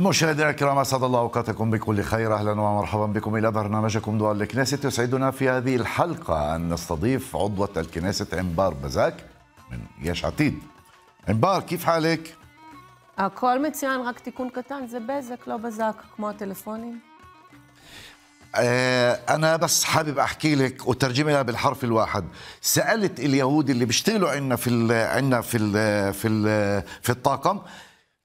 مشاهدينا الكرام اسعد الله اوقاتكم بكل خير اهلا ومرحبا بكم الى برنامجكم دوال الكنيسة يسعدنا في هذه الحلقه ان نستضيف عضوه الكنيسة عمبار بزاك من ياش عتيد عمبار كيف حالك؟ اكل מצוין, راك تكون كتان זה בזק, לא בזק, כמו أنا بس حابب أحكي لك وترجمها بالحرف الواحد سألت اليهود اللي بيشتغلوا عندنا في عندنا في الـ في الـ في الطاقم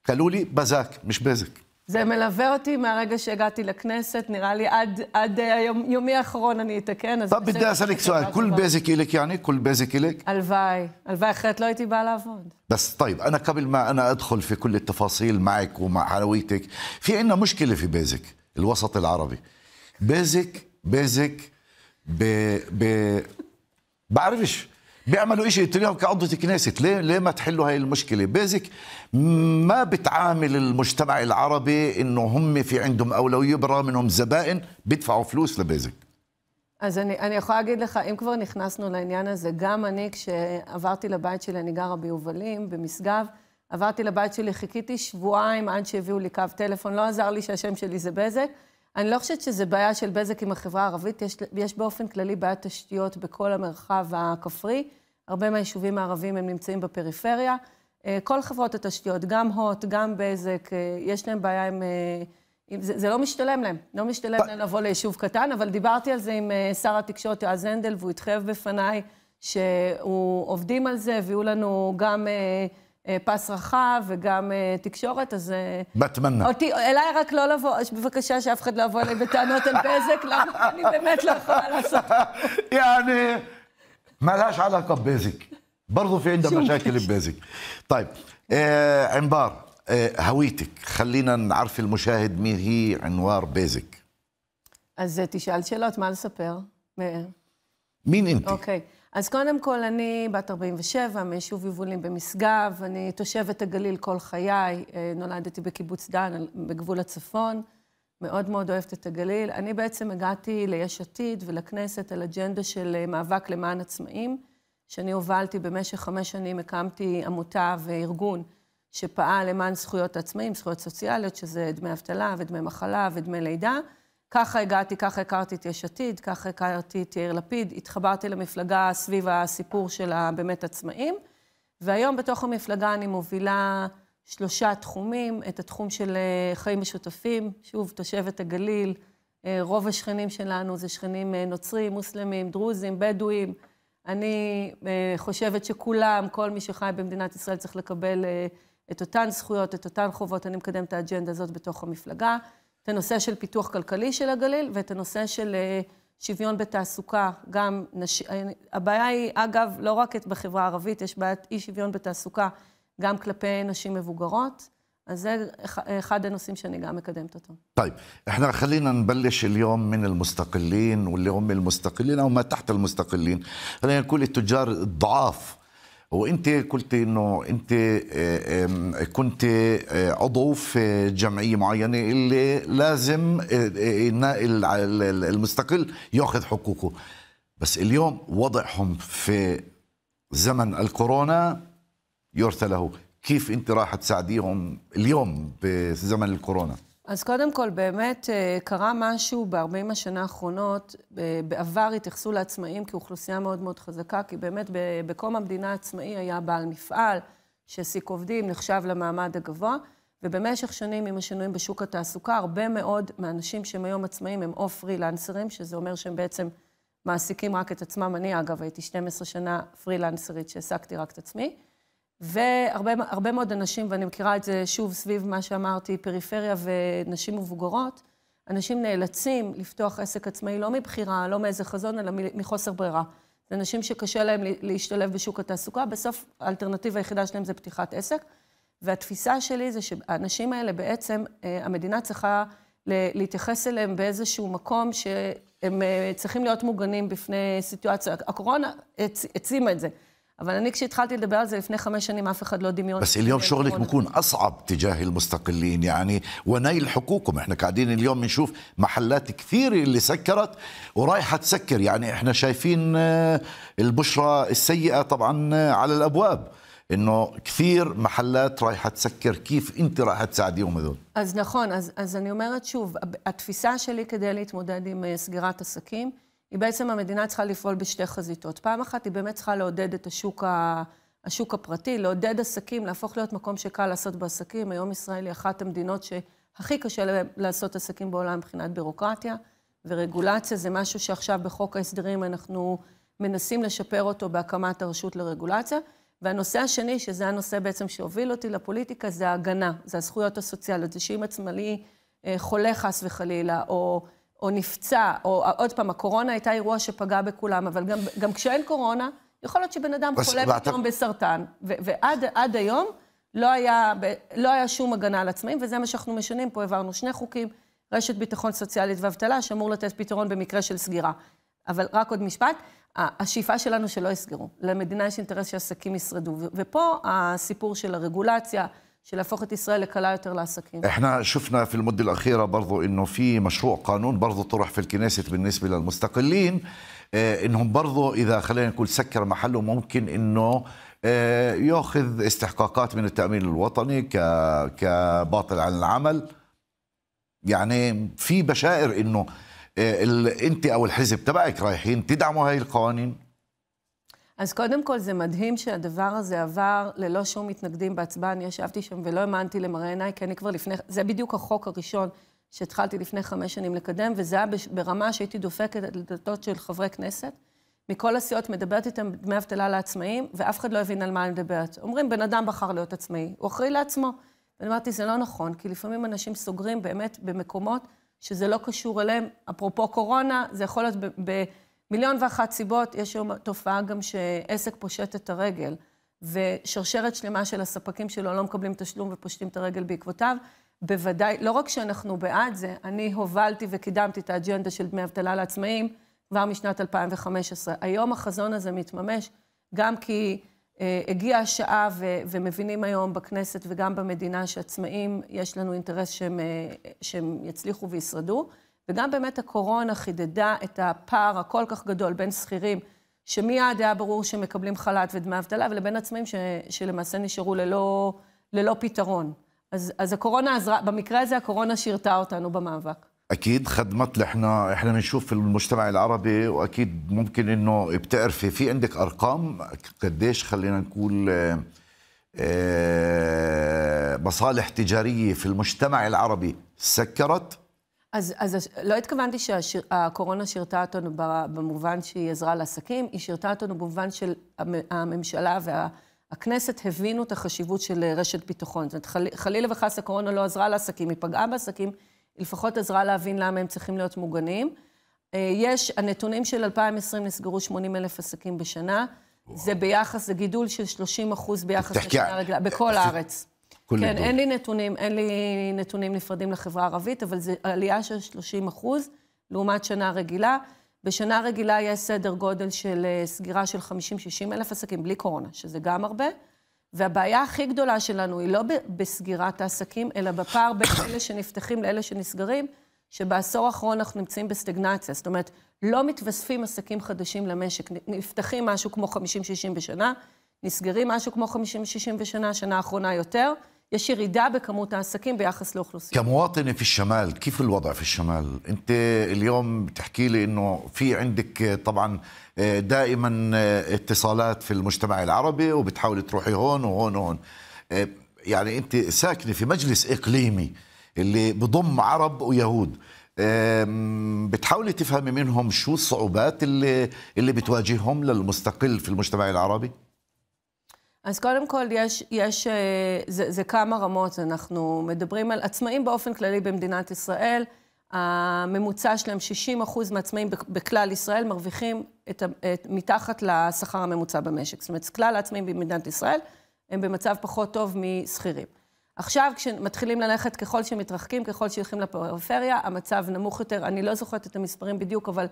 قالوا لي بزاك مش بزك זה מלווה אותי מהרגע שהגעתי לכנסת, נראה לי עד, עד היום, יומי האחרון אני אתקן. טוב, طب עשה לי קצועה, כל בזק إلك יעני, כל בזק إلك הלוואי, הלוואי, אחרת לא הייתי באה לעבוד. بس طيب انا قبل ما انا ادخل في كل التفاصيل معك ومع حلويتك في عنا مشكله في بيزك الوسط العربي بيزك بيزك ب بي ب بعرفش بيعملوا شيء تريهم كعضوة كنيسة ليه ليه ما تحلوا هاي المشكلة بيزك ما بتعامل المجتمع العربي إنه هم في عندهم أولوية برا منهم زبائن بيدفعوا فلوس لبيزك אז אני, אני יכולה להגיד לך, אם כבר נכנסנו לעניין הזה, גם אני, כשעברתי לבית שלי, אני גרה ביובלים, במשגב, עברתי לבית שלי, חיכיתי שבועיים עד שהביאו לי קו טלפון, לא עזר לי שהשם שלי זה בזק. אני לא חושבת שזה בעיה של בזק עם החברה הערבית, יש, יש באופן כללי בעיית תשתיות בכל המרחב הכפרי. הרבה מהיישובים הערבים הם נמצאים בפריפריה. אה, כל חברות התשתיות, גם הוט, גם בזק, אה, יש להם בעיה אה, עם... זה, זה לא משתלם להם. לא משתלם להם לבוא ליישוב קטן, אבל דיברתי על זה עם שר התקשורת יועז הנדל, והוא התחייב בפניי שעובדים על זה, והיו לנו גם... Uh, אה, פס רחב וגם אה, תקשורת, אז... אה, בתמנה. אותי, אליי רק לא לבוא, בבקשה שאף אחד לא יבוא אליי בטענות על בזק, למה אני באמת לא יכולה לעשות. יעני, מה לש עלקה בבזק. برضو في عندها مشاكل ببازك طيب آه عنبار آه هويتك خلينا نعرف المشاهد مين هي عنوار بازك אז תשאל שאלות, מה לספר? מ... מין אינתי? אוקיי. אז קודם כל, אני בת 47, מיישוב יבולים במשגב, אני תושבת הגליל כל חיי, אה, נולדתי בקיבוץ דן, בגבול הצפון, מאוד מאוד אוהבת את הגליל. אני בעצם הגעתי ליש עתיד ולכנסת על אג'נדה של אה, מאבק למען עצמאים, שאני הובלתי במשך חמש שנים, הקמתי עמותה וארגון שפעל למען זכויות העצמאים, זכויות סוציאליות, שזה דמי אבטלה ודמי מחלה ודמי לידה. ככה הגעתי, ככה הכרתי את יש עתיד, ככה הכרתי את יאיר לפיד, התחברתי למפלגה סביב הסיפור של הבאמת עצמאים, והיום בתוך המפלגה אני מובילה שלושה תחומים, את התחום של אה, חיים משותפים, שוב, תושבת הגליל, אה, רוב השכנים שלנו זה שכנים אה, נוצרים, מוסלמים, דרוזים, בדואים. אני חושבת שכולם, כל מי שחי במדינת ישראל צריך לקבל את אותן זכויות, את אותן חובות, אני מקדמת את האג'נדה הזאת בתוך המפלגה. את הנושא של פיתוח כלכלי של הגליל ואת הנושא של אה, שוויון בתעסוקה, גם נשים, אה, הבעיה היא, אגב, לא רק בחברה הערבית, יש בעיית אי שוויון בתעסוקה גם כלפי נשים מבוגרות. אז זה אחד הנושאים שאני גם מקדמת אותו. طيب, احنا خلينا نبلش اليوم من المستقلين واللي هم المستقلين او ما تحت المستقلين، خلينا نقول التجار الضعاف وانت قلت انه انت آه، كنت آه، عضو في جمعيه معينه اللي لازم آه، المستقل ياخذ حقوقه بس اليوم وضعهم في زمن الكورونا يرثى له كيف انت راح تساعديهم اليوم في زمن الكورونا אז קודם כל, באמת אה, קרה משהו ב-40 השנה האחרונות. אה, בעבר התייחסו לעצמאים כאוכלוסייה מאוד מאוד חזקה, כי באמת בקום המדינה העצמאי היה בעל מפעל שהעסיק עובדים, נחשב למעמד הגבוה, ובמשך שנים עם השינויים בשוק התעסוקה, הרבה מאוד מהאנשים שהם היום עצמאים הם או פרילנסרים, שזה אומר שהם בעצם מעסיקים רק את עצמם. אני, אגב, הייתי 12 שנה פרילנסרית שהעסקתי רק את עצמי. והרבה מאוד אנשים, ואני מכירה את זה שוב סביב מה שאמרתי, פריפריה ונשים מבוגרות, אנשים נאלצים לפתוח עסק עצמאי לא מבחירה, לא מאיזה חזון, אלא מחוסר ברירה. זה אנשים שקשה להם להשתלב בשוק התעסוקה, בסוף האלטרנטיבה היחידה שלהם זה פתיחת עסק. והתפיסה שלי זה שהאנשים האלה בעצם, אה, המדינה צריכה להתייחס אליהם באיזשהו מקום שהם אה, צריכים להיות מוגנים בפני סיטואציה. הקורונה הצימה את זה. אבל אני כשהתחלתי לדבר על זה לפני חמש שנים, אף אחד לא דמיון. بس اليوم شغلك بكون أصعب تجاه المستقلين يعني ونيل حقوقهم احنا قاعدين اليوم بنشوف محلات كثيرة اللي سكرت ورايحة تسكر يعني احنا شايفين آه، البشرة السيئة طبعا آه، على الأبواب انه كثير محلات رايحه تسكر كيف انت رايحه تساعديهم هذول אז נכון, אז, אז אני אומרת שוב, התפיסה שלי כדי להתמודד עם סגירת עסקים היא בעצם המדינה צריכה לפעול בשתי חזיתות. פעם אחת היא באמת צריכה לעודד את השוק, ה... השוק הפרטי, לעודד עסקים, להפוך להיות מקום שקל לעשות בעסקים. היום ישראל היא אחת המדינות שהכי קשה להם לעשות עסקים בעולם מבחינת בירוקרטיה, ורגולציה זה משהו שעכשיו בחוק ההסדרים אנחנו מנסים לשפר אותו בהקמת הרשות לרגולציה. והנושא השני, שזה הנושא בעצם שהוביל אותי לפוליטיקה, זה ההגנה, זה הזכויות הסוציאליות, זה שאם עצמאי אה, חולה חס וחלילה, או... או נפצע, או עוד פעם, הקורונה הייתה אירוע שפגע בכולם, אבל גם, גם כשאין קורונה, יכול להיות שבן אדם בש... חולה ואת... פתאום בסרטן. ו- ועד היום לא היה, לא היה שום הגנה על עצמאים, וזה מה שאנחנו משנים. פה העברנו שני חוקים, רשת ביטחון סוציאלית ואבטלה, שאמור לתת פתרון במקרה של סגירה. אבל רק עוד משפט, השאיפה שלנו שלא יסגרו. למדינה יש אינטרס שעסקים ישרדו. ופה הסיפור של הרגולציה, להפוך את ישראל לקלה יותר לעסקים. احنا شفنا في المدة الأخيرة برضو إنه في مشروع قانون برضو طرح في الكنيسة بالنسبة للمستقلين آه، إنهم برضو إذا خلينا نقول سكر محله ممكن إنه آه، ياخذ استحقاقات من التأمين الوطني كباطل عن العمل يعني في بشائر إنه آه انت او الحزب تبعك رايحين تدعموا هاي القوانين אז קודם כל, זה מדהים שהדבר הזה עבר ללא שום מתנגדים בהצבעה. אני ישבתי שם ולא האמנתי למראה עיניי, כי אני כבר לפני... זה בדיוק החוק הראשון שהתחלתי לפני חמש שנים לקדם, וזה היה ברמה שהייתי דופקת על דלתות של חברי כנסת. מכל הסיעות מדברת איתם דמי אבטלה לעצמאים, ואף אחד לא הבין על מה אני מדברת. אומרים, בן אדם בחר להיות עצמאי, הוא אחראי לעצמו. ואני אמרתי, זה לא נכון, כי לפעמים אנשים סוגרים באמת במקומות שזה לא קשור אליהם. אפרופו קורונה, זה יכול להיות ב- ב- מיליון ואחת סיבות, יש היום תופעה גם שעסק פושט את הרגל, ושרשרת שלמה של הספקים שלו לא מקבלים תשלום ופושטים את הרגל בעקבותיו. בוודאי, לא רק שאנחנו בעד זה, אני הובלתי וקידמתי את האג'נדה של דמי אבטלה לעצמאים כבר משנת 2015. היום החזון הזה מתממש, גם כי אה, הגיעה השעה ו, ומבינים היום בכנסת וגם במדינה שעצמאים, יש לנו אינטרס שהם, אה, שהם יצליחו וישרדו. אה, וגם באמת הקורונה חידדה את הפער הכל כך גדול בין שכירים, שמיד היה ברור שמקבלים חל"ת ודמי אבטלה, ולבין עצמאים ש, שלמעשה נשארו ללא, ללא פתרון. אז, אז הקורונה עזרה, במקרה הזה הקורונה שירתה אותנו במאבק. اكيد خدمت لحنا احنا بنشوف في المجتمع العربي واكيد ممكن انه بتعرفي في عندك ارقام قديش خلينا نقول مصالح تجاريه في المجتمع العربي سكرت אז, אז לא התכוונתי שהקורונה שירתה אותנו במובן שהיא עזרה לעסקים, היא שירתה אותנו במובן של הממשלה והכנסת הבינו את החשיבות של אה, רשת ביטחון. זאת אומרת, חל, חלילה וחס הקורונה לא עזרה לעסקים, היא פגעה בעסקים, היא לפחות עזרה להבין למה הם צריכים להיות מוגנים. אה, יש, הנתונים של 2020 נסגרו 80 אלף עסקים בשנה. וואו. זה ביחס, זה גידול של 30 אחוז ביחס לשנה רגילה, בכל הארץ. כולל כן, אין לי נתונים, אין לי נתונים נפרדים לחברה הערבית, אבל זו עלייה של 30 אחוז לעומת שנה רגילה. בשנה רגילה יש סדר גודל של אה, סגירה של 50-60 אלף עסקים, בלי קורונה, שזה גם הרבה. והבעיה הכי גדולה שלנו היא לא בסגירת העסקים, אלא בפער בין אלה שנפתחים לאלה שנסגרים, שבעשור האחרון אנחנו נמצאים בסטגנציה. זאת אומרת, לא מתווספים עסקים חדשים למשק. נפתחים משהו כמו 50-60 בשנה, נסגרים משהו כמו 50-60 בשנה, שנה האחרונה יותר. יש ירידה בכמות העסקים ביחס לאוכלוסייה. כמواطنة في الشمال كيف الوضع في الشمال أنت اليوم بتحكي لي أنه في عندك طبعا آه، دائما آه، اتصالات في المجتمع العربي وبتحاولي تروحي هون وهون وهون آه، يعني أنت ساكنة في مجلس إقليمي اللي بضم عرب ويهود بتحاولي تفهمي منهم شو الصعوبات اللي اللي بتواجههم للمستقل في المجتمع العربي؟ אז קודם כל, יש, יש אה, זה, זה כמה רמות. אנחנו מדברים על עצמאים באופן כללי במדינת ישראל. הממוצע שלהם, 60% אחוז מהעצמאים בכלל ישראל מרוויחים את, את, מתחת לשכר הממוצע במשק. זאת אומרת, כלל העצמאים במדינת ישראל הם במצב פחות טוב משכירים. עכשיו, כשמתחילים ללכת, ככל שמתרחקים, ככל שהולכים לפריפריה, המצב נמוך יותר. אני לא זוכרת את המספרים בדיוק, אבל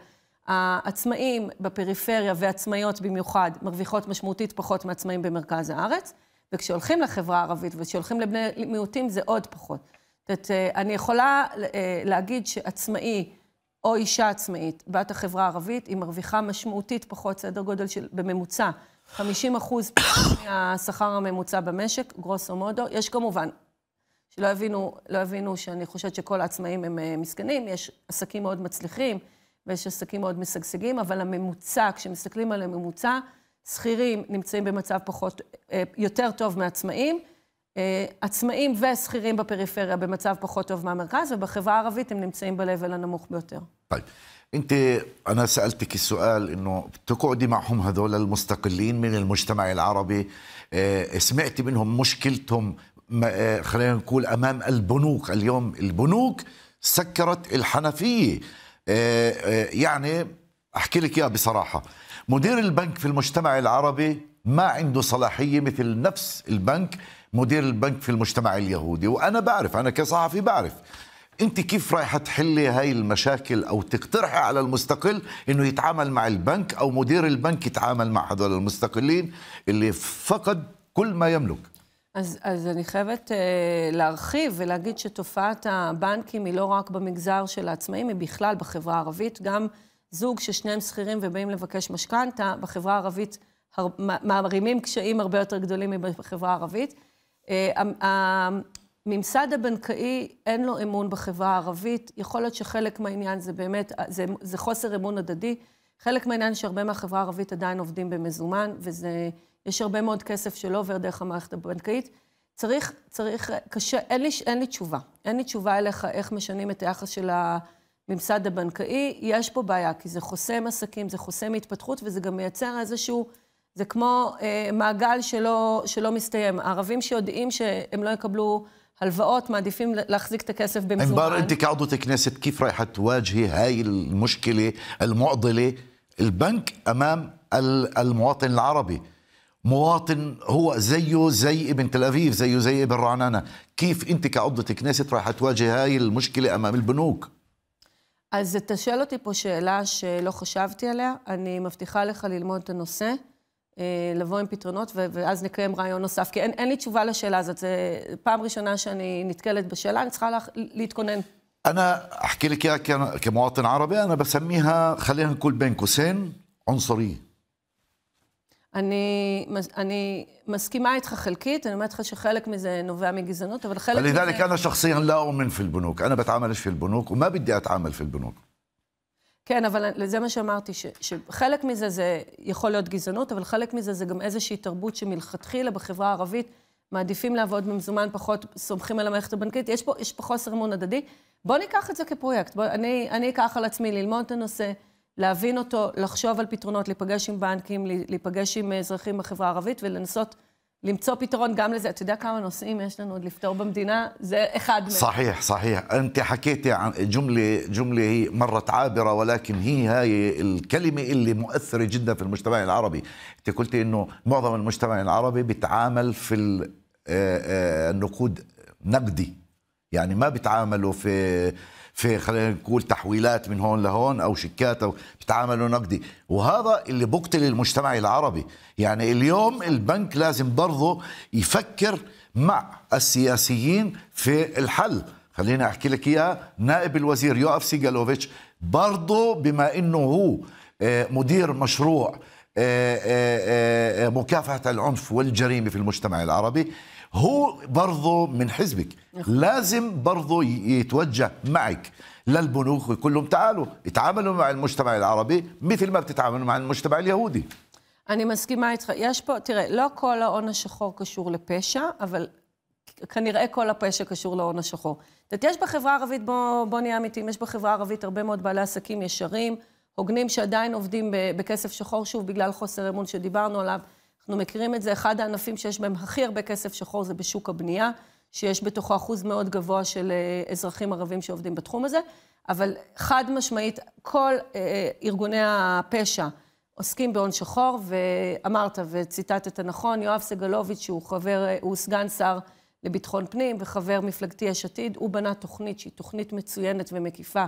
העצמאים בפריפריה ועצמאיות במיוחד מרוויחות משמעותית פחות מעצמאים במרכז הארץ, וכשהולכים לחברה הערבית וכשהולכים לבני מיעוטים זה עוד פחות. זאת אומרת, אה, אני יכולה אה, להגיד שעצמאי או אישה עצמאית בת החברה הערבית, היא מרוויחה משמעותית פחות, סדר גודל של בממוצע 50 אחוז מהשכר הממוצע במשק, גרוסו מודו. יש כמובן, שלא יבינו, לא יבינו שאני חושבת שכל העצמאים הם אה, מסכנים, יש עסקים מאוד מצליחים. ויש עסקים מאוד משגשגים, אבל הממוצע, כשמסתכלים על הממוצע, שכירים נמצאים במצב פחות, אה, יותר טוב מעצמאים, אה, עצמאים ושכירים בפריפריה במצב פחות טוב מהמרכז, ובחברה הערבית הם נמצאים ב-level הנמוך ביותר. طيب. انت انا سالتك السؤال انه بتقعدي معهم هذول المستقلين من المجتمع العربي سمعتي منهم مشكلتهم خلينا نقول امام البنوك اليوم البنوك سكرت الحنفيه آه، آه، يعني احكي لك اياها بصراحه مدير البنك في المجتمع العربي ما عنده صلاحيه مثل نفس البنك مدير البنك في المجتمع اليهودي وانا بعرف انا كصحفي بعرف انت كيف رايحه تحلي هاي المشاكل او تقترحي على المستقل انه يتعامل مع البنك او مدير البنك يتعامل مع هذول المستقلين اللي فقد كل ما يملك אז, אז אני חייבת uh, להרחיב ולהגיד שתופעת הבנקים היא לא רק במגזר של העצמאים, היא בכלל בחברה הערבית. גם זוג ששניהם שכירים ובאים לבקש משכנתה, בחברה הערבית הר, מערימים קשיים הרבה יותר גדולים מבחברה הערבית. Uh, הממסד הבנקאי, אין לו אמון בחברה הערבית. יכול להיות שחלק מהעניין זה באמת, זה, זה חוסר אמון הדדי. חלק מהעניין שהרבה מהחברה הערבית עדיין עובדים במזומן, וזה... יש הרבה מאוד כסף שלא עובר דרך המערכת הבנקאית. צריך, צריך, קשה, אין לי, אין לי תשובה. אין לי תשובה אליך איך משנים את היחס של הממסד הבנקאי. יש פה בעיה, כי זה חוסם עסקים, זה חוסם התפתחות, וזה גם מייצר איזשהו, זה כמו אה, מעגל שלא, שלא מסתיים. הערבים שיודעים שהם לא יקבלו הלוואות, מעדיפים להחזיק את הכסף במזומן. אם את הכנסת, ענבר, انت كعضوة כנסת, كيف رايحة تواجهي هاي المشكلة المعضلة? البنك أمام المواطن العربي. مواطن هو زيه زي ابن تل ابيب زيه زي ابن رعنانه كيف انت كعضه كنيسه راح تواجه هاي المشكله امام البنوك אז אתה שואל אותי פה שאלה שלא חשבתי עליה, אני מבטיחה לך ללמוד את הנושא, אה, לבוא עם פתרונות, ואז נקיים רעיון נוסף, כי אין, אין לי תשובה לשאלה הזאת, זו פעם ראשונה שאני נתקלת בשאלה, אני צריכה לה, להתכונן. أنا أحكي لك إياها كمواطن عربي أنا بسميها خلينا نقول بين قوسين عنصرية אני, אני מסכימה איתך חלקית, אני אומרת לך שחלק מזה נובע מגזענות, אבל חלק מזה... ולذلك أنا شخصيا لا أؤمن في البنوك, أنا بتعاملش في البنوك وما بدي עמל פיל البنوك. כן, אבל זה מה שאמרתי, ש, שחלק מזה זה יכול להיות גזענות, אבל חלק מזה זה גם איזושהי תרבות שמלכתחילה בחברה הערבית מעדיפים לעבוד במזומן, פחות סומכים על המערכת הבנקאית, יש פה, יש פה חוסר אמון הדדי. בואו ניקח את זה כפרויקט, בוא, אני, אני אקח על עצמי ללמוד את הנושא. להבין אותו, לחשוב על פתרונות, להיפגש עם בנקים, להיפגש עם אזרחים בחברה הערבית ולנסות למצוא פתרון גם לזה. אתה יודע כמה נושאים יש לנו עוד לפתור במדינה? זה אחד מהם. صحيح صحيح. أنت حكيت عن جملة جملة هي مرت عابرة ولكن هي هاي الكلمة اللي مؤثرة جدا في المجتمع العربي. أنت قلت إنه معظم المجتمع العربي بيتعامل في آه، آه، النقود نقدي. يعني ما بيتعاملوا في في خلينا نقول تحويلات من هون لهون او شيكات او بتعاملوا نقدي وهذا اللي بقتل المجتمع العربي يعني اليوم البنك لازم برضه يفكر مع السياسيين في الحل خليني احكي لك اياها نائب الوزير يوقف سيجالوفيتش برضه بما انه هو آه، مدير مشروع آه، آه، مكافحه العنف والجريمه في المجتمع العربي هو برضه من حزبك لازم برضه يتوجه معك للبنوك ويقول لهم تعالوا اتعاملوا مع المجتمع العربي مثل ما بتتعاملوا مع المجتمع اليهودي אני מסכימה איתך. יש פה, תראה, לא כל ההון השחור קשור לפשע, אבל כנראה כל הפשע קשור להון השחור. זאת אומרת, יש בחברה הערבית, בואו בוא נהיה אמיתיים, יש בחברה הערבית הרבה מאוד בעלי עסקים ישרים, הוגנים שעדיין עובדים בכסף שחור, שוב, בגלל חוסר אמון שדיברנו עליו. אנחנו מכירים את זה, אחד הענפים שיש בהם הכי הרבה כסף שחור זה בשוק הבנייה, שיש בתוכו אחוז מאוד גבוה של אה, אזרחים ערבים שעובדים בתחום הזה, אבל חד משמעית, כל אה, אה, ארגוני הפשע עוסקים בהון שחור, ואמרת וציטטת נכון, יואב סגלוביץ', שהוא חבר, אה, הוא סגן שר לביטחון פנים וחבר מפלגתי יש עתיד, הוא בנה תוכנית שהיא תוכנית מצוינת ומקיפה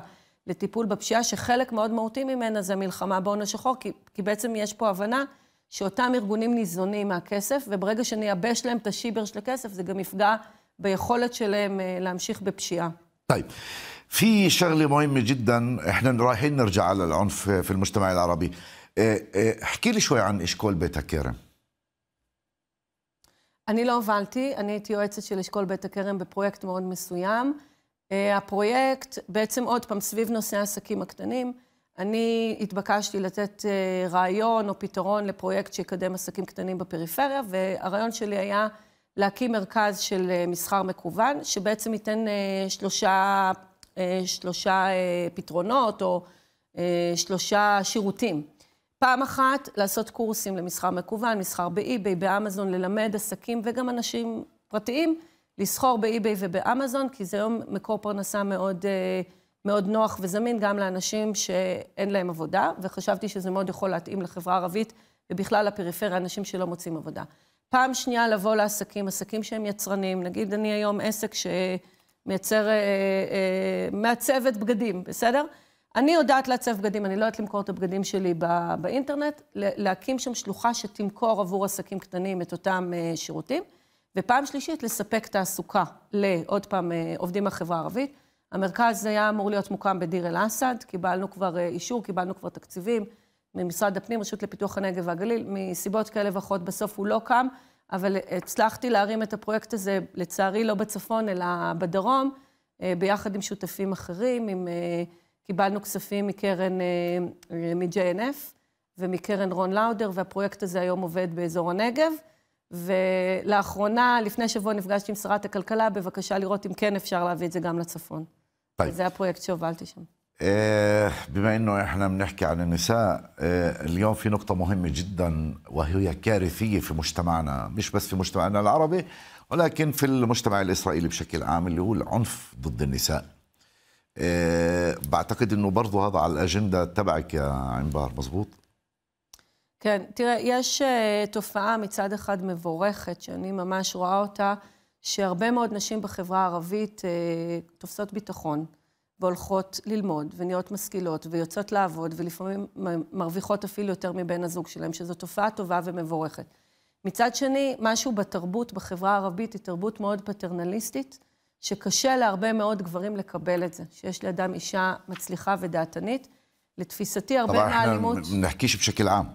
לטיפול בפשיעה, שחלק מאוד מהותי ממנה זה מלחמה בהון השחור, כי, כי בעצם יש פה הבנה שאותם ארגונים ניזונים מהכסף, וברגע שנייבש להם את השיבר של הכסף, זה גם יפגע ביכולת שלהם אה, להמשיך בפשיעה. طيب في شغلة مهمة جدا احنا رايحين نرجع على العنف في المجتمع العربي احكي لي شوي عن اشكول بيت הכרם. אני לא הובלתי, אני הייתי יועצת של אשכול בית הכרם בפרויקט מאוד מסוים. אה, הפרויקט, בעצם עוד פעם, סביב נושא העסקים הקטנים, אני התבקשתי לתת אה, רעיון או פתרון לפרויקט שיקדם עסקים קטנים בפריפריה, והרעיון שלי היה להקים מרכז של אה, מסחר מקוון, שבעצם ייתן אה, שלושה, שלושה פתרונות או שלושה שירותים. פעם אחת, לעשות קורסים למסחר מקוון, מסחר באי-ביי, באמזון, ללמד עסקים וגם אנשים פרטיים לסחור באי-ביי ובאמזון, כי זה היום מקור פרנסה מאוד... מאוד נוח וזמין גם לאנשים שאין להם עבודה, וחשבתי שזה מאוד יכול להתאים לחברה הערבית ובכלל לפריפריה, אנשים שלא מוצאים עבודה. פעם שנייה לבוא לעסקים, עסקים שהם יצרנים, נגיד אני היום עסק שמייצר, אה, אה, מעצבת בגדים, בסדר? אני יודעת לעצב בגדים, אני לא יודעת למכור את הבגדים שלי בא, באינטרנט, להקים שם שלוחה שתמכור עבור עסקים קטנים את אותם אה, שירותים, ופעם שלישית, לספק תעסוקה לעוד פעם אה, עובדים מהחברה הערבית. המרכז היה אמור להיות מוקם בדיר אל-אסד, קיבלנו כבר אה, אישור, קיבלנו כבר תקציבים ממשרד הפנים, רשות לפיתוח הנגב והגליל, מסיבות כאלה ואחרות בסוף הוא לא קם, אבל הצלחתי להרים את הפרויקט הזה, לצערי לא בצפון, אלא בדרום, אה, ביחד עם שותפים אחרים, עם, אה, קיבלנו כספים מקרן, מ-JNF ומקרן רון לאודר, והפרויקט הזה היום עובד באזור הנגב. ולאחרונה, לפני שבוע נפגשתי עם שרת הכלכלה, בבקשה לראות אם כן אפשר להביא את זה גם לצפון. طيب إيه، بما انه احنا بنحكي عن النساء إيه، اليوم في نقطة مهمة جدا وهي كارثية في مجتمعنا، مش بس في مجتمعنا العربي ولكن في المجتمع الاسرائيلي بشكل عام اللي هو العنف ضد النساء. إيه، بعتقد انه برضه هذا على الاجندة تبعك يا عنبار مزبوط؟ כן, תראה, יש תופעה מצד אחד מבורכת, שאני ממש רואה אותה שהרבה מאוד נשים בחברה הערבית אה, תופסות ביטחון והולכות ללמוד ונהיות משכילות ויוצאות לעבוד ולפעמים מרוויחות אפילו יותר מבן הזוג שלהם, שזו תופעה טובה ומבורכת. מצד שני, משהו בתרבות בחברה הערבית היא תרבות מאוד פטרנליסטית, שקשה להרבה מאוד גברים לקבל את זה, שיש לידם אישה מצליחה ודעתנית. לתפיסתי, הרבה מהאלימות... אבל אנחנו נחכיש בשקל עם.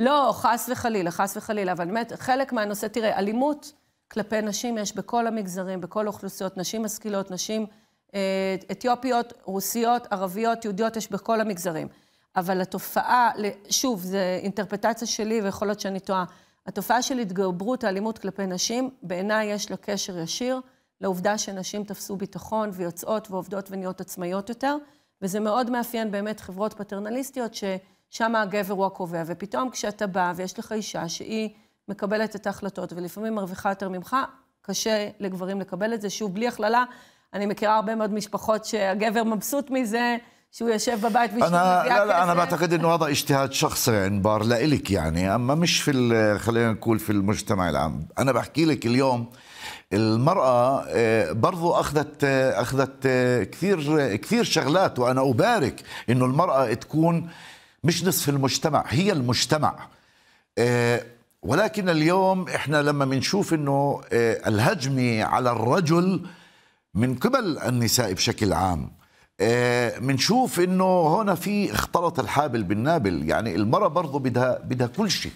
לא, חס וחלילה, חס וחלילה, אבל באמת, חלק מהנושא, תראה, אלימות כלפי נשים יש בכל המגזרים, בכל האוכלוסיות, נשים משכילות, נשים אה, אתיופיות, רוסיות, ערביות, יהודיות, יש בכל המגזרים. אבל התופעה, שוב, זו אינטרפטציה שלי ויכול להיות שאני טועה, התופעה של התגברות האלימות כלפי נשים, בעיניי יש לה קשר ישיר לעובדה שנשים תפסו ביטחון ויוצאות ועובדות ונהיות עצמאיות יותר, וזה מאוד מאפיין באמת חברות פטרנליסטיות, ששם הגבר הוא הקובע, ופתאום כשאתה בא ויש לך אישה שהיא... מקבלת את ההחלטות, ולפעמים מרוויחה יותר ממך, קשה לגברים לקבל את זה. שוב, בלי הכללה, אני מכירה הרבה מאוד משפחות שהגבר מבסוט מזה. شو يشوف ببيت بيشوف انا لا لا انا بعتقد انه هذا اجتهاد شخصي عنبار لإلك يعني اما مش في خلينا نقول في المجتمع العام انا بحكي لك اليوم المرأة برضو أخذت أخذت كثير كثير شغلات وأنا أبارك إنه المرأة تكون مش نصف المجتمع هي المجتمع ولكن اليوم احنا لما بنشوف انه آه، الهجمه على الرجل من قبل النساء بشكل عام آه، بنشوف انه هنا في اختلط الحابل بالنابل يعني المراه برضه بدها بدها كل شيء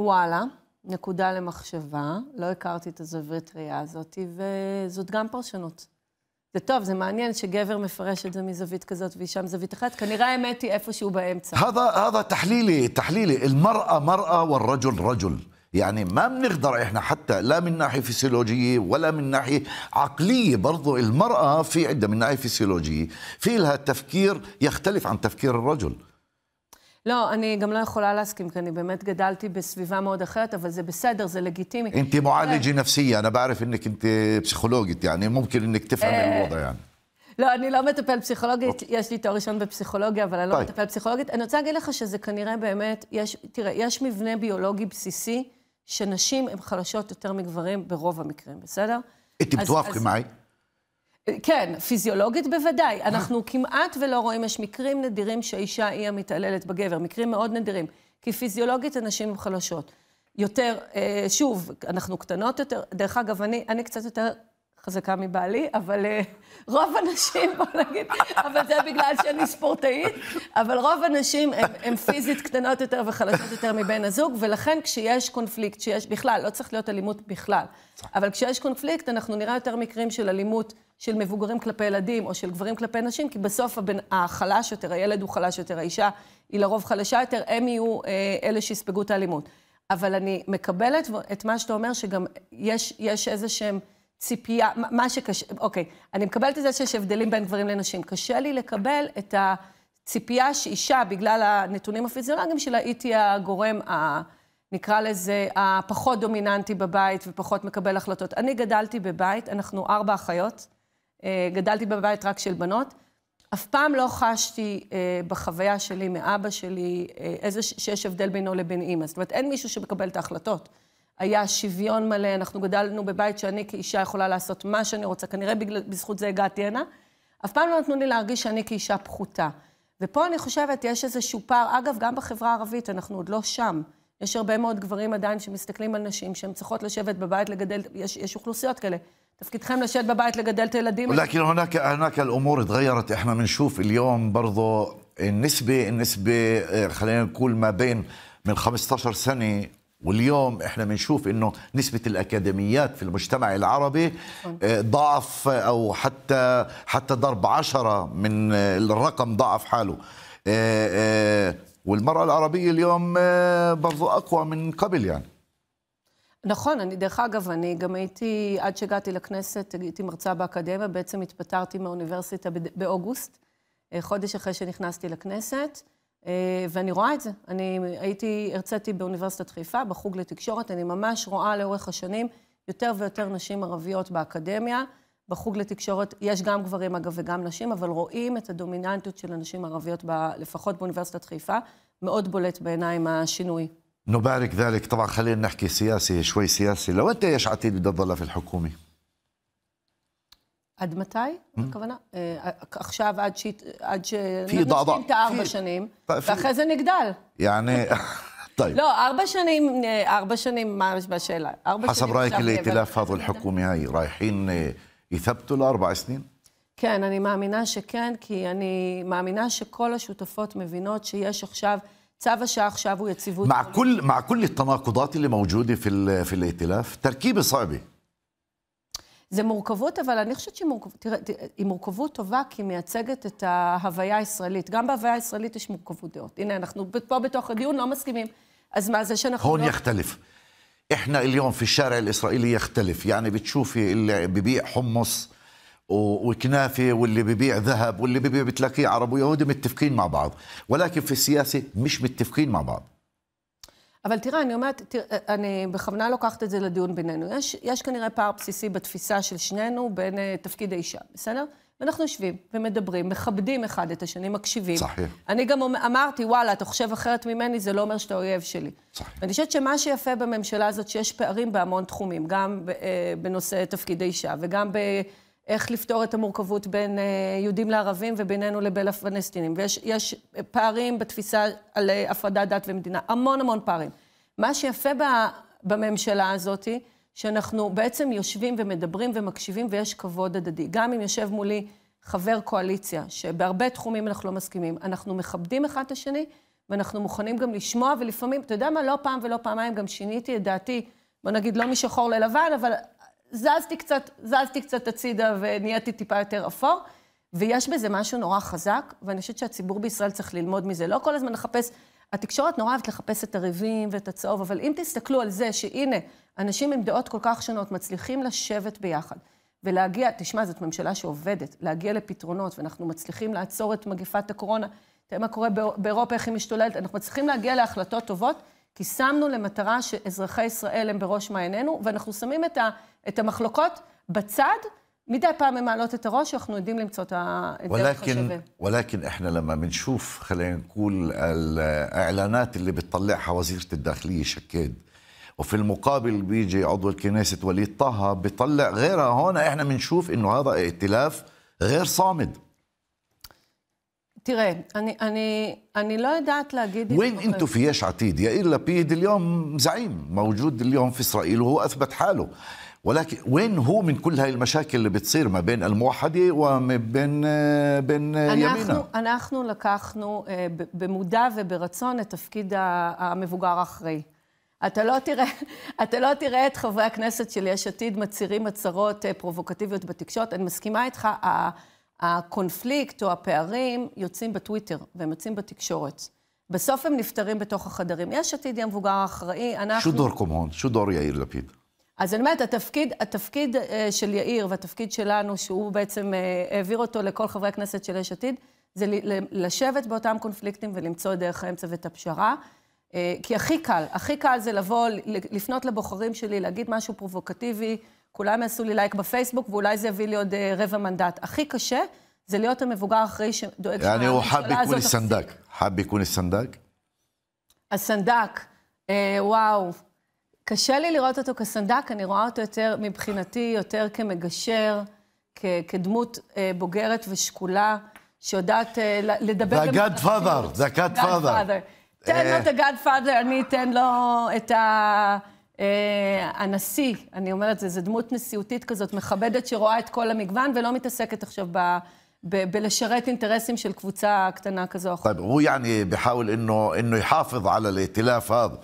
וואלה, נקודה למחשבה, לא הכרתי את הזוויטריה הזאת, וזאת גם פרשנות. זה טוב, זה מעניין שגבר מפרש את זה מזווית כזאת ואישה מזווית אחת, כנראה האמת היא איפשהו באמצע. هذا تحليلي تحليلي المرأة مرأة والرجل رجل. يعني ما بنقدر احنا حتى لا من ناحيه فسيولوجيه ولا من ناحيه عقليه برضو المراه في عندها من ناحيه فسيولوجيه في لها تفكير يختلف عن تفكير الرجل לא, אני גם לא יכולה להסכים, כי אני באמת גדלתי בסביבה מאוד אחרת, אבל זה בסדר, זה לגיטימי. انت معالجه نفسيه, انا بعرف انك انت פסיכולוגית, يعني ممكن انك تفهمي الوضع يعني. לא, אני לא מטפל פסיכולוגית, אוקיי. יש לי תואר ראשון בפסיכולוגיה, אבל אני לא מטפל פסיכולוגית. אני רוצה להגיד לך שזה כנראה באמת, יש, תראה, יש מבנה ביולוגי בסיסי, שנשים הן חלשות יותר מגברים ברוב המקרים, בסדר? את בטוח מעי? כן, פיזיולוגית בוודאי. אנחנו כמעט ולא רואים, יש מקרים נדירים שהאישה היא המתעללת בגבר, מקרים מאוד נדירים. כי פיזיולוגית הנשים הן חלשות. יותר, אה, שוב, אנחנו קטנות יותר. דרך אגב, אני, אני קצת יותר חזקה מבעלי, אבל אה, רוב הנשים, בוא נגיד, אבל זה בגלל שאני ספורטאית, אבל רוב הנשים הן פיזית קטנות יותר וחלשות יותר מבן הזוג, ולכן כשיש קונפליקט, שיש בכלל, לא צריך להיות אלימות בכלל, אבל כשיש קונפליקט, אנחנו נראה יותר מקרים של אלימות של מבוגרים כלפי ילדים, או של גברים כלפי נשים, כי בסוף הבן, החלש יותר, הילד הוא חלש יותר, האישה היא לרוב חלשה יותר, הם יהיו אה, אלה שיספגו את האלימות. אבל אני מקבלת את מה שאתה אומר, שגם יש, יש איזה שהם... ציפייה, מה שקשה, אוקיי, אני מקבלת את זה שיש הבדלים בין גברים לנשים. קשה לי לקבל את הציפייה שאישה, בגלל הנתונים הפיזיולוגיים שלה, היא תהיה הגורם ה... נקרא לזה, הפחות דומיננטי בבית ופחות מקבל החלטות. אני גדלתי בבית, אנחנו ארבע אחיות, אה, גדלתי בבית רק של בנות. אף פעם לא חשתי אה, בחוויה שלי, מאבא שלי, אה, איזה, שיש הבדל בינו לבין אימא. זאת אומרת, אין מישהו שמקבל את ההחלטות. היה שוויון מלא, אנחנו גדלנו בבית שאני כאישה יכולה לעשות מה שאני רוצה, כנראה בגלל, בזכות זה הגעתי הנה. אף פעם לא נתנו לי להרגיש שאני כאישה פחותה. ופה אני חושבת, יש איזשהו פער, אגב, גם בחברה הערבית, אנחנו עוד לא שם. יש הרבה מאוד גברים עדיין שמסתכלים על נשים, שהן צריכות לשבת בבית לגדל, יש, יש אוכלוסיות כאלה. תפקידכם לשבת בבית לגדל את הילדים. ولكن هناك هناك الامور تغيرت احنا بنشوف اليوم برضه النسبه النسبه خلينا نقول ما بين من 15 سنة واليوم احنا بنشوف انه نسبه الاكاديميات في المجتمع العربي آه، ضعف او حتى حتى ضرب عشرة من آه، الرقم ضعف حاله آه، والمراه العربيه اليوم برضو اقوى من قبل يعني נכון, אני דרך אגב, אני גם הייתי, עד שהגעתי לכנסת, הייתי מרצה באקדמיה, בעצם התפטרתי מהאוניברסיטה באוגוסט, חודש אחרי שנכנסתי לכנסת. אה, ואני רואה את זה. אני הייתי, הרציתי באוניברסיטת חיפה, בחוג לתקשורת, אני ממש רואה לאורך השנים יותר ויותר נשים ערביות באקדמיה. בחוג לתקשורת יש גם גברים, אגב, וגם נשים, אבל רואים את הדומיננטיות של הנשים הערביות, ב, לפחות באוניברסיטת חיפה, מאוד בולט בעיניים השינוי. نبارك ذلك طبعا خلينا נחקי סיאסי, שווי סיאסי, לא יודעת יש עתיד بدها تضلها אל الحكومه עד מתי? Mm-hmm. הכוונה? אה, אה, עכשיו עד ש... את הארבע שנים, ואחרי זה נגדל. יעני... طيب لا أربع سنين أربع سنين ما مش بشيلة أربع حسب رأيك الائتلاف هذا الحكومي هاي رايحين يثبتوا لأربع سنين؟ כן, אני מאמינה שכן, כי אני מאמינה שכל השותפות מבינות שיש עכשיו, צו השעה עכשיו הוא יציבות. מה כל, מע כל התנאקודות اللي موجودة في, في الائتلاف, זה מורכבות, אבל אני חושבת שהיא מורכבות, תראה, היא מורכבות טובה, כי היא מייצגת את ההוויה הישראלית. גם בהוויה הישראלית יש מורכבות דעות. הנה, אנחנו פה בתוך הדיון לא מסכימים. אז מה זה שאנחנו هون לא... يختلف. احنا اليوم في الشارع الاسرائيلي يختلف، يعني بتشوفي اللي ببيع حمص وكنافه واللي ببيع ذهب واللي ببيع بتلاقيه عرب ويهودي متفقين مع بعض، ولكن في السياسه مش متفقين مع بعض. אבל תראה, אני אומרת, תראה, אני בכוונה לוקחת את זה לדיון בינינו. יש, יש כנראה פער בסיסי בתפיסה של שנינו בין uh, תפקיד האישה, בסדר? ואנחנו יושבים ומדברים, מכבדים אחד את השני, מקשיבים. צחי. אני גם אמרתי, וואלה, אתה חושב אחרת ממני, זה לא אומר שאתה אויב שלי. צחי. ואני חושבת שמה שיפה בממשלה הזאת, שיש פערים בהמון תחומים, גם uh, בנושא תפקיד האישה וגם ב... Uh, איך לפתור את המורכבות בין אה, יהודים לערבים ובינינו לבין הפלסטינים. ויש פערים בתפיסה על אה, הפרדת דת ומדינה, המון המון פערים. מה שיפה ב, בממשלה הזאת, שאנחנו בעצם יושבים ומדברים ומקשיבים ויש כבוד הדדי. גם אם יושב מולי חבר קואליציה, שבהרבה תחומים אנחנו לא מסכימים, אנחנו מכבדים אחד את השני, ואנחנו מוכנים גם לשמוע, ולפעמים, אתה יודע מה, לא פעם ולא פעמיים גם שיניתי את דעתי, בוא נגיד לא משחור ללבן, אבל זזתי קצת, זזתי קצת הצידה ונהייתי טיפה יותר אפור, ויש בזה משהו נורא חזק, ואני חושבת שהציבור בישראל צריך ללמוד מזה. לא כל הזמן לחפש, התקשורת נורא אוהבת לחפש את הריבים ואת הצהוב, אבל אם תסתכלו על זה שהנה, אנשים עם דעות כל כך שונות מצליחים לשבת ביחד ולהגיע, תשמע, זאת ממשלה שעובדת, להגיע לפתרונות, ואנחנו מצליחים לעצור את מגפת הקורונה. תראה מה קורה באירופה, איך היא משתוללת, אנחנו מצליחים להגיע להחלטות טובות. כי שמנו למטרה שאזרחי ישראל הם בראש מעיינינו, ואנחנו שמים את, ה, את המחלוקות בצד. מדי פעם הם מעלות את הראש, אנחנו יודעים למצוא את הדרך השווה. אבל אנחנו כשאנחנו بنشوف خلينا نقول الاعلانات اللي بتطلعها وزيره الداخليه وفي المقابل بيجي عضو الكنيسة وليد طه بيطلع غيرها هون احنا بنشوف انه هذا ائتلاف غير صامد תראה, אני, אני, אני לא יודעת להגיד... ווין אינטו פי יש עתיד? יאיר לפיד אליום זעים, מווג'וד אליום פי ישראל, הוא اثبت حاله ولكن وين هو من كل هاي المشاكل اللي بتصير ما بين الموحده وما بين يمينا؟ אנחנו לקחנו במודע וברצון את תפקיד המבוגר האחראי. אתה לא, תראה, אתה לא תראה את חברי הכנסת של יש עתיד מצהירים הצהרות אה، פרובוקטיביות בתקשורת. אני מסכימה איתך, הקונפליקט או הפערים יוצאים בטוויטר, והם יוצאים בתקשורת. בסוף הם נפתרים בתוך החדרים. יש עתיד יהיה מבוגר אחראי, אנחנו... שודור קומון, שודור יאיר לפיד? אז אני אומרת, התפקיד, התפקיד אה, של יאיר והתפקיד שלנו, שהוא בעצם אה, העביר אותו לכל חברי הכנסת של יש עתיד, זה לשבת באותם קונפליקטים ולמצוא את דרך האמצע ואת הפשרה. אה, כי הכי קל, הכי קל זה לבוא, לפנות לבוחרים שלי, להגיד משהו פרובוקטיבי, כולם יעשו לי לייק בפייסבוק, ואולי זה יביא לי עוד אה, רבע מנדט. הכי קשה זה להיות המבוגר האחראי שדואג שהממשלה הזאת... אני רואה חב יקוני סנדק. חב יקוני סנדק? הסנדק, אה, וואו. קשה לי לראות אותו כסנדק, אני רואה אותו יותר, מבחינתי, יותר כמגשר, כ- כדמות אה, בוגרת ושקולה, שיודעת אה, לדבר... The God Father, the God Father. תן לו את אה. God Father, אני אתן לו את ה... אה, הנשיא, אני אומרת, זו דמות נשיאותית כזאת, מכבדת, שרואה את כל המגוון ולא מתעסקת עכשיו ב... בלשרת אינטרסים של קבוצה קטנה כזו או אחרת. הוא יעני בחאול אינו انه انه يحافظ على الائتلاف هذا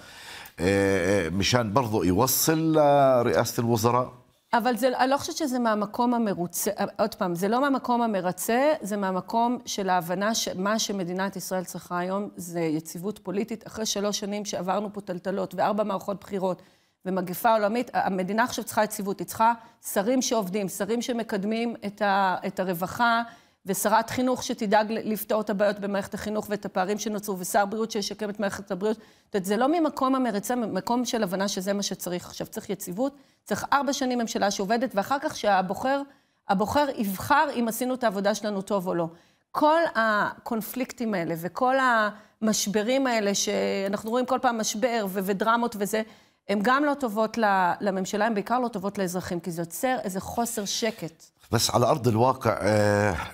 مشان برضه يوصل لرئاسه الوزراء אבל זה, אני לא חושבת שזה מהמקום המרוצה, אה, עוד פעם, זה לא מהמקום המרצה, זה מהמקום של ההבנה שמה שמדינת ישראל צריכה היום זה יציבות פוליטית, אחרי שלוש שנים שעברנו פה טלטלות וארבע מערכות בחירות, ומגפה עולמית, המדינה עכשיו צריכה יציבות, היא צריכה שרים שעובדים, שרים שמקדמים את, ה, את הרווחה, ושרת חינוך שתדאג לפתור את הבעיות במערכת החינוך ואת הפערים שנוצרו, ושר בריאות שישקם את מערכת הבריאות. זאת אומרת, זה לא ממקום המרצה, ממקום של הבנה שזה מה שצריך. עכשיו, צריך יציבות, צריך ארבע שנים ממשלה שעובדת, ואחר כך שהבוחר, הבוחר יבחר אם עשינו את העבודה שלנו טוב או לא. כל הקונפליקטים האלה וכל המשברים האלה, שאנחנו רואים כל פעם משבר ודרמות וזה, הן גם לא טובות לממשלה, הן בעיקר לא טובות לאזרחים, כי זה יוצר איזה חוסר שקט. بس على ارض الواقع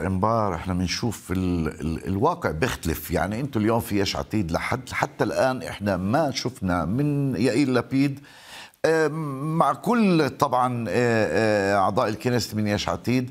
امبارح آه، احنا بنشوف ال ال الواقع بيختلف يعني انتم اليوم في ايش عتيد لحد حتى الان احنا ما شفنا من يائير لبيد آه، مع كل طبعا آه، اعضاء الكنيست من ايش عتيد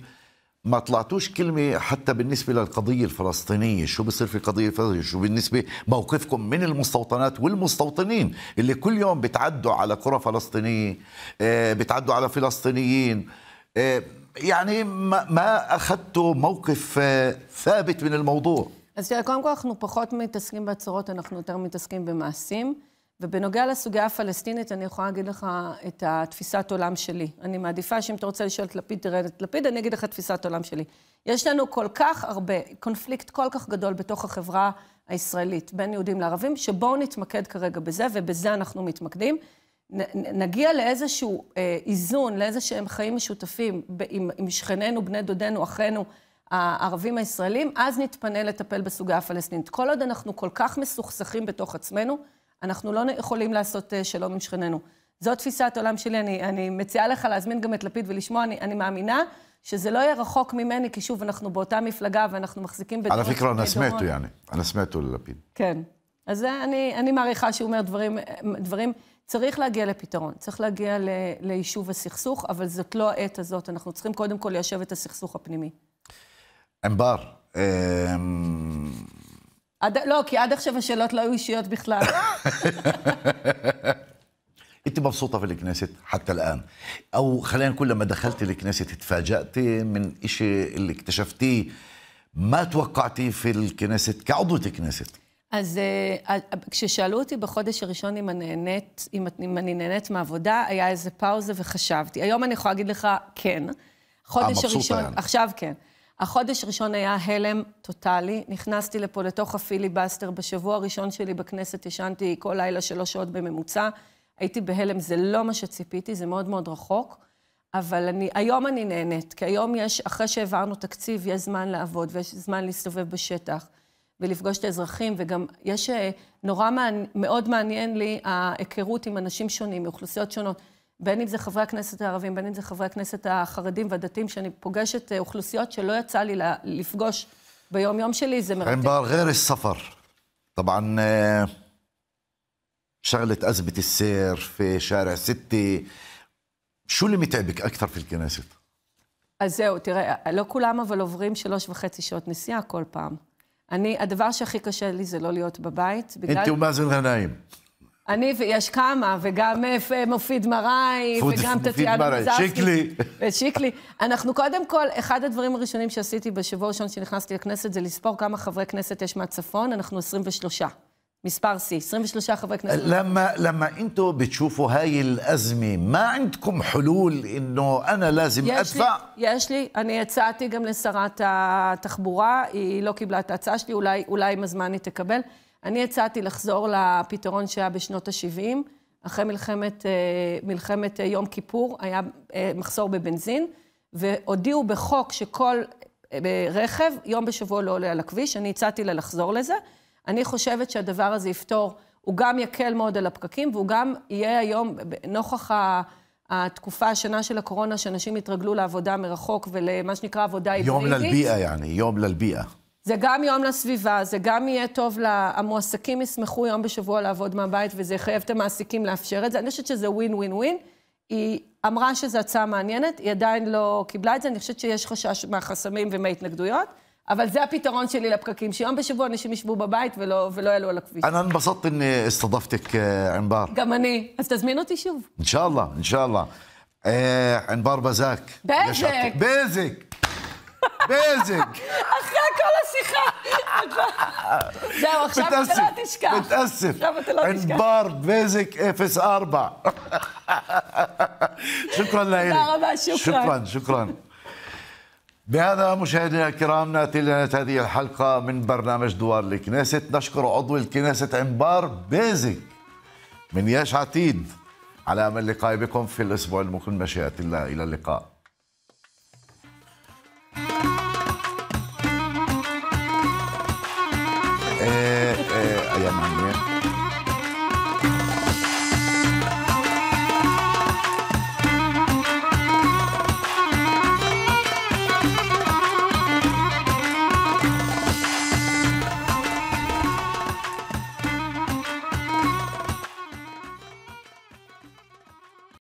ما طلعتوش كلمة حتى بالنسبة للقضية الفلسطينية شو بصير في القضية الفلسطينية شو بالنسبة موقفكم من المستوطنات والمستوطنين اللي كل يوم بتعدوا على قرى فلسطينية آه، بتعدوا على فلسطينيين آه، يعني ما أخذتوا موقف آه، ثابت من الموضوع אז קודם כל אנחנו פחות מתעסקים בהצהרות, אנחנו יותר מתעסקים במעשים. ובנוגע לסוגיה הפלסטינית, אני יכולה להגיד לך את התפיסת עולם שלי. אני מעדיפה שאם אתה רוצה לשאול את לפיד, תראה את לפיד, אני אגיד לך את תפיסת עולם שלי. יש לנו כל כך הרבה, קונפליקט כל כך גדול בתוך החברה הישראלית, בין יהודים לערבים, שבואו נתמקד כרגע בזה, ובזה אנחנו מתמקדים. נ, נגיע לאיזשהו אה, איזון, לאיזשהם חיים משותפים ב- עם, עם שכנינו, בני דודינו, אחינו, הערבים הישראלים, אז נתפנה לטפל בסוגיה הפלסטינית. כל עוד אנחנו כל כך מסוכסכים בתוך עצמנו, אנחנו לא יכולים לעשות אה, שלום עם שכנינו. זו תפיסת עולם שלי, אני, אני מציעה לך להזמין גם את לפיד ולשמוע, אני, אני מאמינה שזה לא יהיה רחוק ממני, כי שוב, אנחנו באותה מפלגה ואנחנו מחזיקים בדורות. על הפיקרון לא, מתו, יעני. אנס מתו ללפיד. כן. אז אני, אני מעריכה שהוא אומר דברים, דברים, צריך להגיע לפתרון, צריך להגיע ל, ליישוב הסכסוך, אבל זאת לא העת הזאת, אנחנו צריכים קודם כל ליישב את הסכסוך הפנימי. אמבר, עד, לא, כי עד עכשיו השאלות לא היו אישיות בכלל. انت مبسوطه في الكنيسة حتى الان او خلينا نقول لما دخلتي الكنيسة تفاجاتي من إشي اللي اكتشفتيه ما توقعتي في الكنيسة كعضوة كنيسة אז אה, כששאלו אותי בחודש הראשון אם אני נהנית, אם, אם אני נהנית מעבודה, היה איזה פאוזה וחשבתי. היום אני יכולה להגיד לך, כן. חודש אה, הראשון, עכשיו כן. החודש הראשון היה הלם טוטאלי. נכנסתי לפה לתוך הפיליבסטר. בשבוע הראשון שלי בכנסת ישנתי כל לילה שלוש שעות בממוצע. הייתי בהלם, זה לא מה שציפיתי, זה מאוד מאוד רחוק. אבל אני, היום אני נהנית, כי היום יש, אחרי שהעברנו תקציב, יש זמן לעבוד ויש זמן להסתובב בשטח ולפגוש את האזרחים, וגם יש אה, נורא מעניין, מאוד מעניין לי ההיכרות עם אנשים שונים, מאוכלוסיות שונות. בין אם זה חברי הכנסת הערבים, בין אם זה חברי הכנסת החרדים והדתיים, שאני פוגשת אה, אוכלוסיות שלא יצא לי לפגוש ביום-יום שלי, זה מרתק. ענבר, غير ספר. طبعا شغلة أزمة السير في شارع ستة شو اللي متعبك أكثر في الكنيسة؟ אז זהו, תראה, לא כולם אבל עוברים שלוש וחצי שעות נסיעה כל פעם. אני, הדבר שהכי קשה לי זה לא להיות בבית, בגלל... אינתי אני, ויש כמה, וגם אה, מופיד מראי, וגם טטיאנה מזרסקי. שיקלי. ושיקלי. אנחנו קודם כל, אחד הדברים הראשונים שעשיתי בשבוע הראשון שנכנסתי לכנסת זה לספור כמה חברי כנסת יש מהצפון, אנחנו 23. מספר שיא, 23 חברי כנסת. למה, למה אינתו בתשופו هاي الأزمة ما عندكم حلول إنه أنا لازم יש أدفع؟ יש לי, אני הצעתי גם לשרת התחבורה, היא לא קיבלה את ההצעה שלי, אולי, אולי עם הזמן היא תקבל. אני הצעתי לחזור לפתרון שהיה בשנות ה-70, אחרי מלחמת, אה, מלחמת אה, יום כיפור, היה אה, מחסור בבנזין, והודיעו בחוק שכל רכב יום בשבוע לא עולה על הכביש, אני הצעתי לה לחזור לזה. אני חושבת שהדבר הזה יפתור, הוא גם יקל מאוד על הפקקים, והוא גם יהיה היום, נוכח ה... התקופה, השנה של הקורונה, שאנשים התרגלו לעבודה מרחוק ולמה שנקרא עבודה היברידית. יום ללביעה, יעני, יום ללביעה. זה גם יום לסביבה, זה גם יהיה טוב, לה, המועסקים ישמחו יום בשבוע לעבוד מהבית, וזה יחייב את המעסיקים לאפשר את זה. אני חושבת שזה ווין ווין ווין. היא אמרה שזו הצעה מעניינת, היא עדיין לא קיבלה את זה, אני חושבת שיש חשש מהחסמים ומההתנגדויות. אבל זה הפתרון שלי לפקקים, שיום בשבוע אנשים ישבו בבית ולא, ולא יעלו על הכביש. אני נבסט אני הסתדפתק ענבר. גם אני. אז תזמין אותי שוב. אינשאללה, אינשאללה. אה, ענבר בזק. בזק. בזק. بيزك اخي كل السيخه זהו, اخشاب אתה לא תשכח. متأسف עכשיו אתה بيزك افس اربع شكرا لك تודה רבה, شكرا. شكرا, شكرا. بهذا مشاهدينا الكرام ناتي لنهاية هذه الحلقة من برنامج دوار الكنيسة نشكر عضو الكنيسة عمبار بيزك من ياش عتيد على أمل اللقاء بكم في الأسبوع المقبل مشيئة الله إلى اللقاء thank you